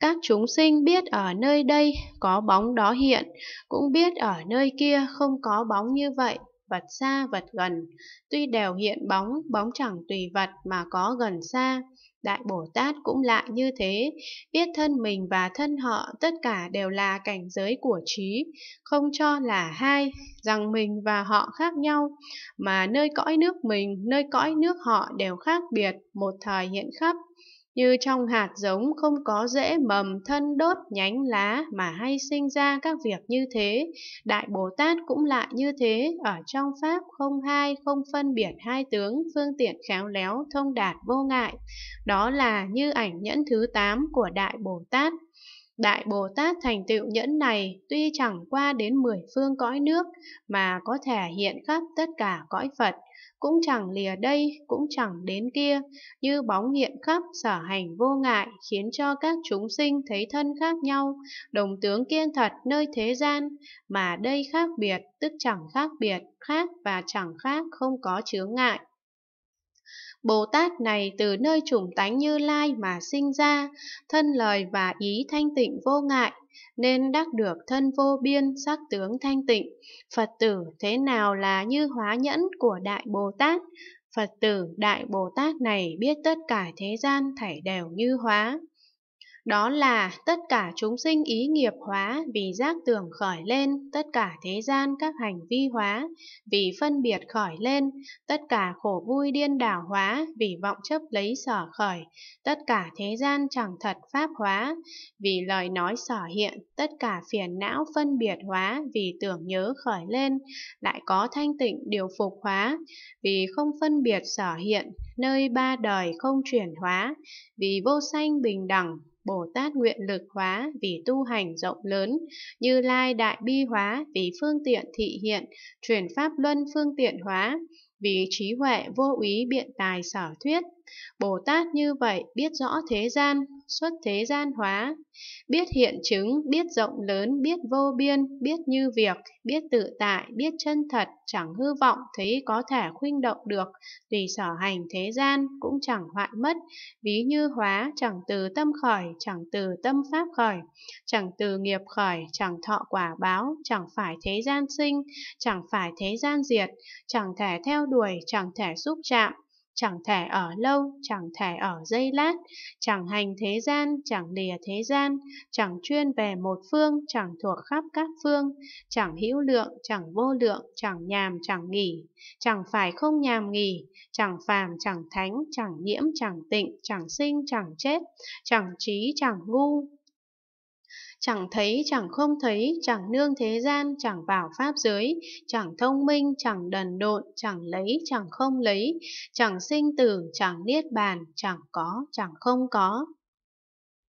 Các chúng sinh biết ở nơi đây có bóng đó hiện, cũng biết ở nơi kia không có bóng như vậy, vật xa vật gần. Tuy đều hiện bóng, bóng chẳng tùy vật mà có gần xa. Đại Bồ Tát cũng lại như thế, biết thân mình và thân họ tất cả đều là cảnh giới của trí, không cho là hai, rằng mình và họ khác nhau, mà nơi cõi nước mình, nơi cõi nước họ đều khác biệt, một thời hiện khắp như trong hạt giống không có rễ mầm thân đốt nhánh lá mà hay sinh ra các việc như thế, Đại Bồ Tát cũng lại như thế, ở trong Pháp không hai, không phân biệt hai tướng, phương tiện khéo léo, thông đạt vô ngại. Đó là như ảnh nhẫn thứ tám của Đại Bồ Tát. Đại Bồ Tát thành tựu nhẫn này tuy chẳng qua đến mười phương cõi nước mà có thể hiện khắp tất cả cõi Phật, cũng chẳng lìa đây, cũng chẳng đến kia, như bóng hiện khắp sở hành vô ngại khiến cho các chúng sinh thấy thân khác nhau, đồng tướng kiên thật nơi thế gian, mà đây khác biệt, tức chẳng khác biệt, khác và chẳng khác không có chướng ngại. Bồ Tát này từ nơi chủng tánh Như Lai mà sinh ra, thân lời và ý thanh tịnh vô ngại, nên đắc được thân vô biên sắc tướng thanh tịnh. Phật tử thế nào là như hóa nhẫn của Đại Bồ Tát? Phật tử Đại Bồ Tát này biết tất cả thế gian thảy đều như hóa. Đó là tất cả chúng sinh ý nghiệp hóa vì giác tưởng khởi lên, tất cả thế gian các hành vi hóa vì phân biệt khởi lên, tất cả khổ vui điên đảo hóa vì vọng chấp lấy sở khởi, tất cả thế gian chẳng thật pháp hóa vì lời nói sở hiện, tất cả phiền não phân biệt hóa vì tưởng nhớ khởi lên, lại có thanh tịnh điều phục hóa vì không phân biệt sở hiện, nơi ba đời không chuyển hóa, vì vô sanh bình đẳng Bồ Tát nguyện lực hóa vì tu hành rộng lớn, Như Lai đại bi hóa vì phương tiện thị hiện, truyền pháp luân phương tiện hóa, vì trí huệ vô úy biện tài sở thuyết. Bồ Tát như vậy biết rõ thế gian, xuất thế gian hóa, biết hiện chứng, biết rộng lớn, biết vô biên, biết như việc, biết tự tại, biết chân thật, chẳng hư vọng, thấy có thể khuynh động được, tùy sở hành thế gian, cũng chẳng hoại mất, ví như hóa, chẳng từ tâm khởi, chẳng từ tâm pháp khởi, chẳng từ nghiệp khởi, chẳng thọ quả báo, chẳng phải thế gian sinh, chẳng phải thế gian diệt, chẳng thể theo đuổi, chẳng thể xúc chạm, chẳng thể ở lâu, chẳng thể ở dây lát, chẳng hành thế gian, chẳng lìa thế gian, chẳng chuyên về một phương, chẳng thuộc khắp các phương, chẳng hữu lượng, chẳng vô lượng, chẳng nhàm, chẳng nghỉ, chẳng phải không nhàm nghỉ, chẳng phàm, chẳng thánh, chẳng nhiễm, chẳng tịnh, chẳng sinh, chẳng chết, chẳng trí, chẳng ngu, chẳng thấy, chẳng không thấy, chẳng nương thế gian, chẳng vào pháp giới, chẳng thông minh, chẳng đần độn, chẳng lấy, chẳng không lấy, chẳng sinh tử, chẳng niết bàn, chẳng có, chẳng không có.